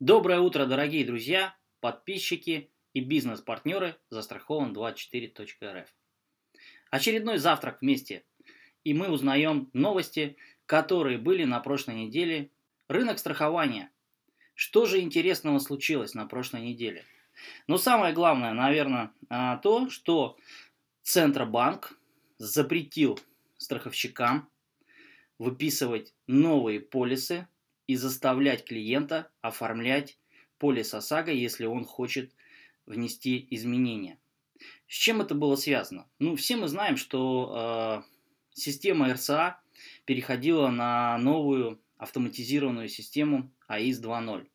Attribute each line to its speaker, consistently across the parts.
Speaker 1: Доброе утро, дорогие друзья, подписчики и бизнес-партнеры застрахован24.рф. Очередной завтрак вместе, и мы узнаем новости, которые были на прошлой неделе. Рынок страхования. Что же интересного случилось на прошлой неделе? Но самое главное, наверное, а, то, что Центробанк запретил страховщикам выписывать новые полисы и заставлять клиента оформлять полис ОСАГО, если он хочет внести изменения. С чем это было связано? Ну, все мы знаем, что э, система РСА переходила на новую автоматизированную систему АИС 2.0.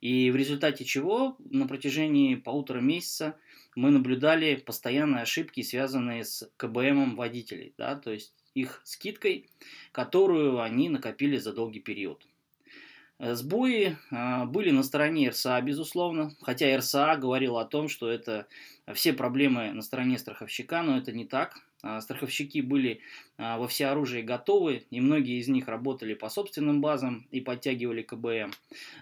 Speaker 1: И в результате чего на протяжении полутора месяца мы наблюдали постоянные ошибки, связанные с КБМом водителей, да, то есть их скидкой, которую они накопили за долгий период. Э, сбои э, были на стороне РСА, безусловно, хотя РСА говорил о том, что это все проблемы на стороне страховщика, но это не так. А, страховщики были а, во всеоружии готовы, и многие из них работали по собственным базам и подтягивали КБМ.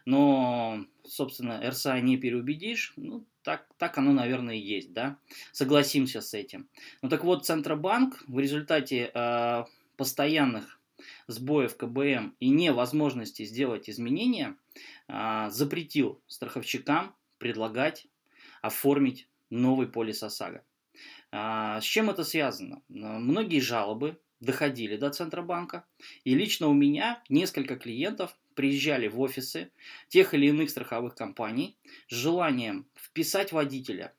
Speaker 1: Но, собственно, РСА не переубедишь. Ну, так, так оно, наверное, и есть, да? Согласимся с этим. Ну так вот, Центробанк в результате э, постоянных сбоев КБМ и невозможности сделать изменения, а, запретил страховщикам предлагать оформить новый полис ОСАГО. А, с чем это связано? Многие жалобы доходили до Центробанка, и лично у меня несколько клиентов приезжали в офисы тех или иных страховых компаний с желанием вписать водителя,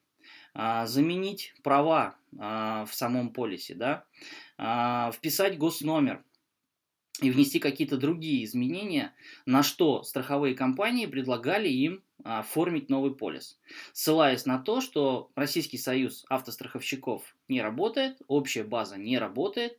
Speaker 1: а, заменить права в самом полисе, да, вписать госномер, и внести какие-то другие изменения, на что страховые компании предлагали им а, оформить новый полис, ссылаясь на то, что Российский союз автостраховщиков не работает, общая база не работает,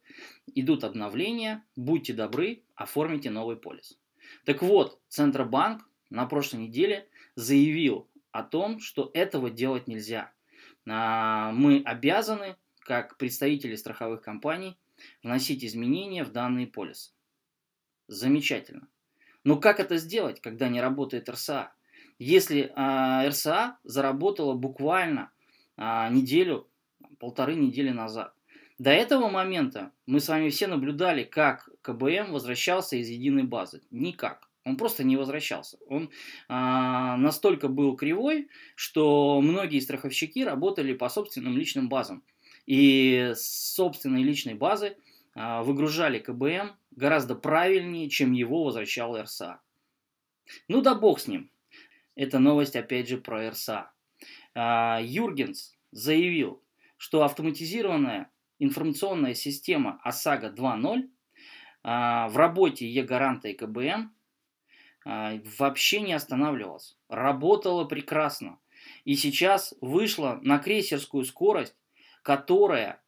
Speaker 1: идут обновления, будьте добры, оформите новый полис. Так вот, Центробанк на прошлой неделе заявил о том, что этого делать нельзя. А, мы обязаны, как представители страховых компаний, вносить изменения в данные полисы. Замечательно. Но как это сделать, когда не работает РСА? Если э, РСА заработала буквально э, неделю, полторы недели назад. До этого момента мы с вами все наблюдали, как КБМ возвращался из единой базы. Никак. Он просто не возвращался. Он а, настолько был кривой, что многие страховщики работали по собственным личным базам. И с собственной личной базы а, выгружали КБМ гораздо правильнее, чем его возвращал РСА. Ну да бог с ним. Это новость опять же про РСА. А, Юргенс заявил, что автоматизированная информационная система ОСАГО 2.0 а, в работе Е-гаранта и КБН а, вообще не останавливалась. Работала прекрасно. И сейчас вышла на крейсерскую скорость, которая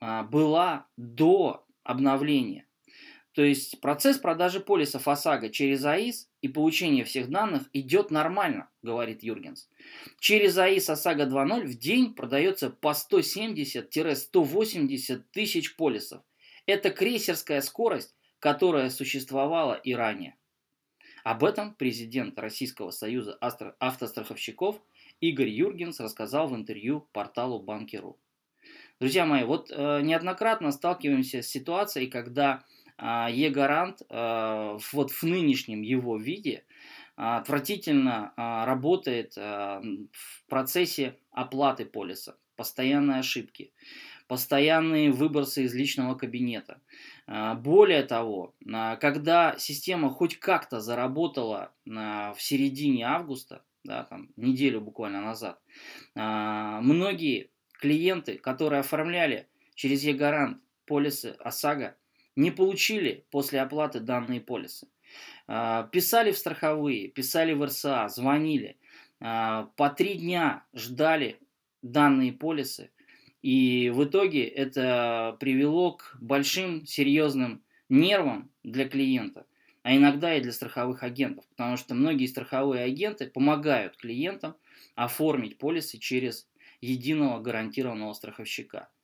Speaker 1: была до обновления. То есть процесс продажи полисов ОСАГО через АИС и получение всех данных идет нормально, говорит Юргенс. Через АИС ОСАГО 2.0 в день продается по 170-180 тысяч полисов. Это крейсерская скорость, которая существовала и ранее. Об этом президент Российского союза автостраховщиков Игорь Юргенс рассказал в интервью порталу Банки.ру. Друзья мои, вот э, неоднократно сталкиваемся с ситуацией, когда а, е-гарант а, вот в нынешнем его виде отвратительно а, работает в процессе оплаты полиса. Постоянные ошибки, постоянные выбросы из личного кабинета. Более того, когда система хоть как-то заработала в середине августа, да, там, неделю буквально назад, многие клиенты, которые оформляли через Егорант полисы ОСАГО, не получили после оплаты данные полисы. А, писали в страховые, писали в РСА, звонили. А, по три дня ждали данные полисы. И в итоге это привело к большим серьезным нервам для клиента, а иногда и для страховых агентов, потому что многие страховые агенты помогают клиентам оформить полисы через единого гарантированного страховщика –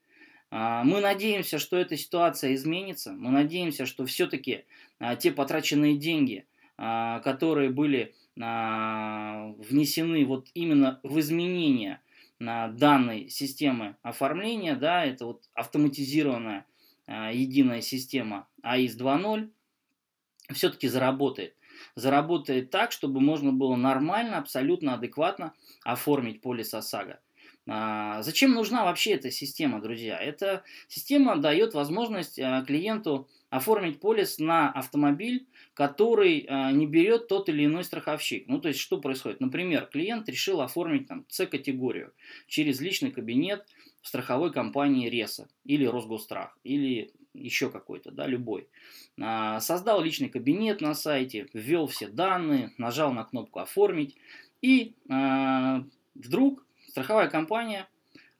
Speaker 1: а, мы надеемся, что эта ситуация изменится. Мы надеемся, что все-таки а, те потраченные деньги, а, которые были внесены вот именно в изменение данной системы оформления, да, это вот автоматизированная единая система АИС 2.0, все-таки заработает. Заработает так, чтобы можно было нормально, абсолютно адекватно оформить полис ОСАГО. А, зачем нужна вообще эта система, друзья? Эта система дает возможность э, клиенту оформить полис на автомобиль, который э, не берет тот или иной страховщик. Ну, то есть, что происходит? Например, клиент решил оформить там С-категорию через личный кабинет в страховой компании РЕСа или Росгострах, или еще какой-то, да, любой. А, создал личный кабинет на сайте, ввел все данные, нажал на кнопку «Оформить», и а, вдруг страховая компания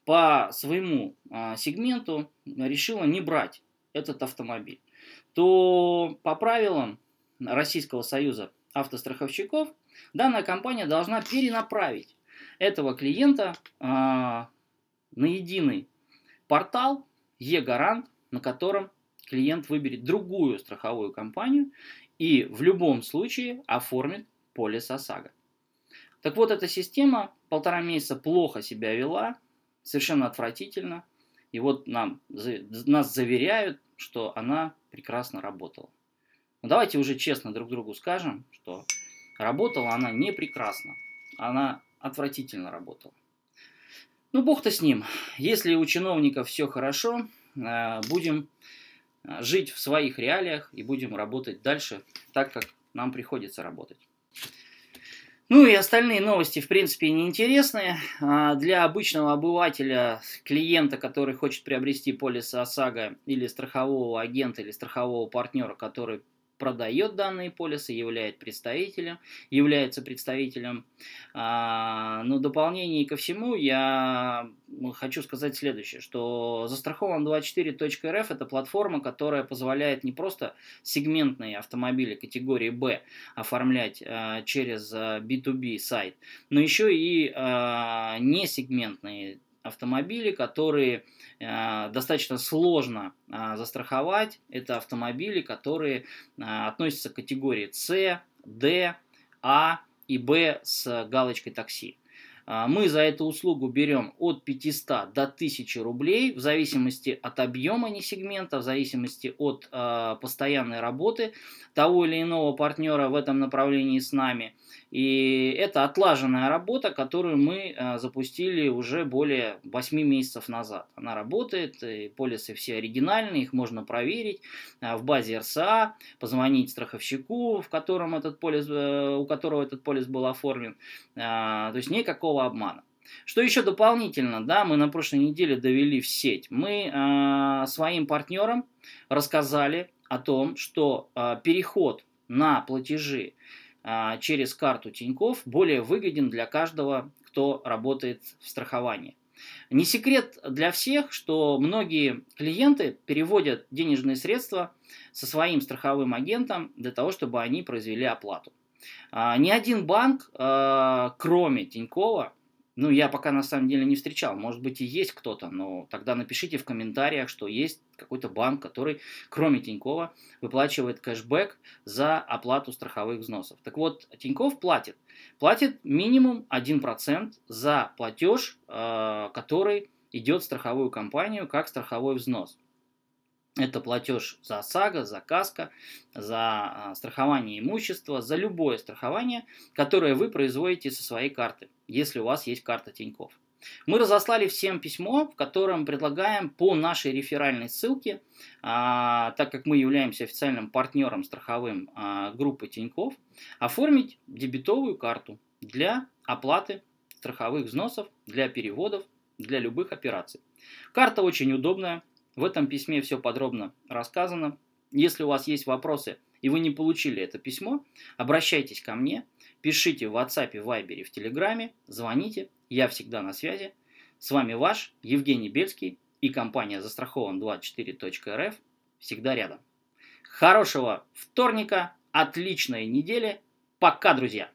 Speaker 1: по своему а, сегменту решила не брать этот автомобиль, то по правилам Российского союза автостраховщиков данная компания должна перенаправить этого клиента а, на единый портал e-гарант, на котором клиент выберет другую страховую компанию и в любом случае оформит полис ОСАГО. Так вот, эта система полтора месяца плохо себя вела, совершенно отвратительно. И вот нам, нас заверяют, что она прекрасно работала. Но ну, давайте уже честно друг другу скажем, что работала она не прекрасно. Она отвратительно работала. Ну, бог-то с ним. Если у чиновников все хорошо, э, будем э, жить в своих реалиях и будем работать дальше так, как нам приходится работать. Ну и остальные новости, в принципе, неинтересные. А, для обычного обывателя, клиента, который хочет приобрести полис ОСАГО или страхового агента или страхового партнера, который продает данные полисы, является представителем, является представителем. А, Но ну, дополнение ко всему я хочу сказать следующее, что застрахован24.рф это платформа, которая позволяет не просто сегментные автомобили категории B оформлять э, через B2B а, сайт, но еще и э, а, сегментные автомобили, которые э, достаточно сложно э, застраховать. Это автомобили, которые э, относятся к категории C, D, A и B с галочкой такси. А, мы за эту услугу берем от 500 до 1000 рублей в зависимости от объема не сегмента, в зависимости от а, постоянной работы того или иного партнера в этом направлении с нами – и это отлаженная работа, которую мы а, запустили уже более 8 месяцев назад. Она работает, и полисы все оригинальные, их можно проверить а, в базе РСА, позвонить страховщику, в котором этот полис, э, у которого этот полис был оформлен. А, то есть никакого обмана. Что еще дополнительно, да, мы на прошлой неделе довели в сеть. Мы э, своим партнерам рассказали о том, что э, переход на платежи а, через карту Тиньков более выгоден для каждого, кто работает в страховании. Не секрет для всех, что многие клиенты переводят денежные средства со своим страховым агентом для того, чтобы они произвели оплату. А, ни один банк, а, кроме Тинькова, ну, я пока на самом деле не встречал. Может быть, и есть кто-то, но тогда напишите в комментариях, что есть какой-то банк, который, кроме Тинькова, выплачивает кэшбэк за оплату страховых взносов. Так вот, Тиньков платит. Платит минимум 1% за платеж, э, который идет в страховую компанию как страховой взнос. Это платеж за ОСАГО, за КАСКО, за а, страхование имущества, за любое страхование, которое вы производите со своей карты, если у вас есть карта Тиньков. Мы разослали всем письмо, в котором предлагаем по нашей реферальной ссылке, а, так как мы являемся официальным партнером страховым а, группы Тиньков, оформить дебетовую карту для оплаты страховых взносов, для переводов, для любых операций. Карта очень удобная, в этом письме все подробно рассказано. Если у вас есть вопросы и вы не получили это письмо, обращайтесь ко мне, пишите в WhatsApp, в Viber, в Telegram, звоните, я всегда на связи. С вами ваш Евгений Бельский и компания застрахован24.рф всегда рядом. Хорошего вторника, отличной недели. Пока, друзья!